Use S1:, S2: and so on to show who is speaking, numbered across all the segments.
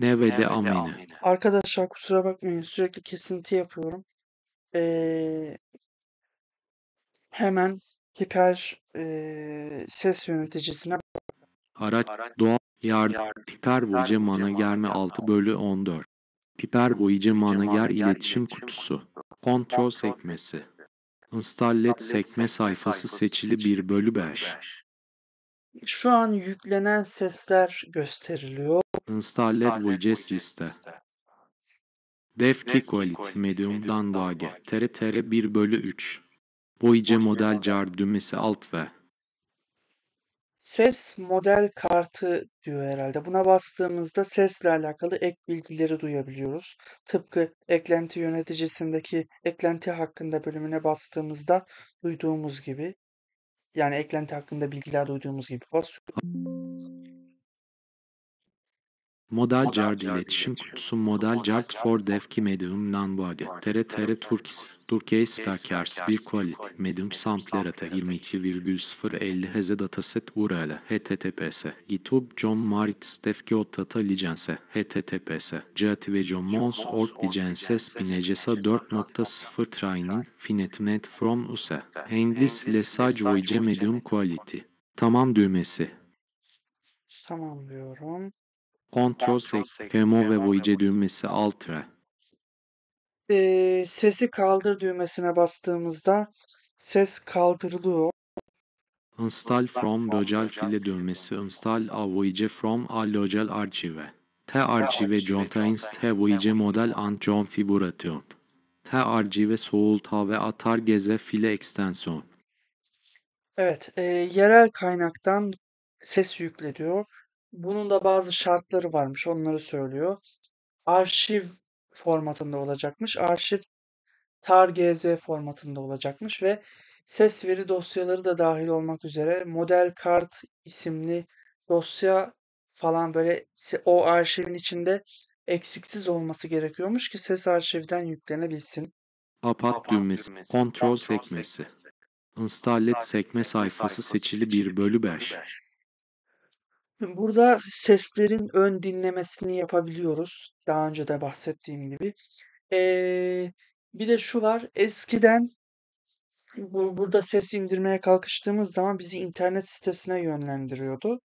S1: Nevede amine.
S2: Arkadaşlar kusura bakmayın sürekli kesinti yapıyorum. Ee, hemen Piper e, ses yöneticisine
S1: Araç doğal yar piper boyuca managerme 6 bölü 14. Piper boyuca manager iletişim kutusu. Kontrol sekmesi. Installet sekme sayfası seçili 1 bölü 5.
S2: Şu an yüklenen sesler gösteriliyor.
S1: Installed widgets liste. Devki qualit medium'dan vage. Tere tere 1 bölü 3. Boyce model car düğmesi alt ve.
S2: Ses model kartı diyor herhalde. Buna bastığımızda sesle alakalı ek bilgileri duyabiliyoruz. Tıpkı eklenti yöneticisindeki eklenti hakkında bölümüne bastığımızda duyduğumuz gibi. Yani eklenti hakkında bilgiler duyduğumuz gibi basıyoruz.
S1: Model Jar'd iletişim Kutusu Model Jar'd for Devki Medium Nanbuage Tere Tere Turkis Türkiye Stakers Bir Kualit Medium Samplerata 22,050 Heze Dataset URL HTTPS GitHub John Marit Stefki Otata License HTTPS Cati ve John Mons Ork License Spinecesa 4.0 Training Finetnet From USA English Lesaj Voice Medium Quality Tamam düğmesi.
S2: Tamam diyorum.
S1: Ctrl 8 Hemo ve Voice düğmesi alt ve.
S2: sesi kaldır düğmesine bastığımızda ses kaldırılıyor.
S1: Install from local file düğmesi install a voyage from a local archive. T archive contains T Voice model and John configuration. T archive soğulta ve atar geze file extension.
S2: Evet, e, yerel kaynaktan ses yükle diyor. Bunun da bazı şartları varmış. Onları söylüyor. Arşiv formatında olacakmış. Arşiv tar.gz formatında olacakmış ve ses veri dosyaları da dahil olmak üzere model kart isimli dosya falan böyle o arşivin içinde eksiksiz olması gerekiyormuş ki ses arşivden yüklenebilsin.
S1: Apat düğmesi, kontrol sekmesi. Install sekme sayfası seçili bir bölü 5.
S2: Burada seslerin ön dinlemesini yapabiliyoruz. Daha önce de bahsettiğim gibi. Ee, bir de şu var. Eskiden bu, burada ses indirmeye kalkıştığımız zaman bizi internet sitesine yönlendiriyordu.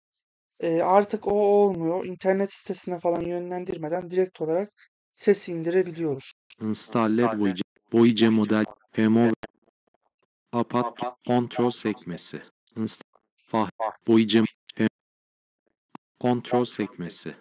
S2: Ee, artık o olmuyor. İnternet sitesine falan yönlendirmeden direkt olarak ses indirebiliyoruz.
S1: Installer Voice, Voice model, Hemo, Apat, Control sekmesi. Insta, Voice Kontrol sekmesi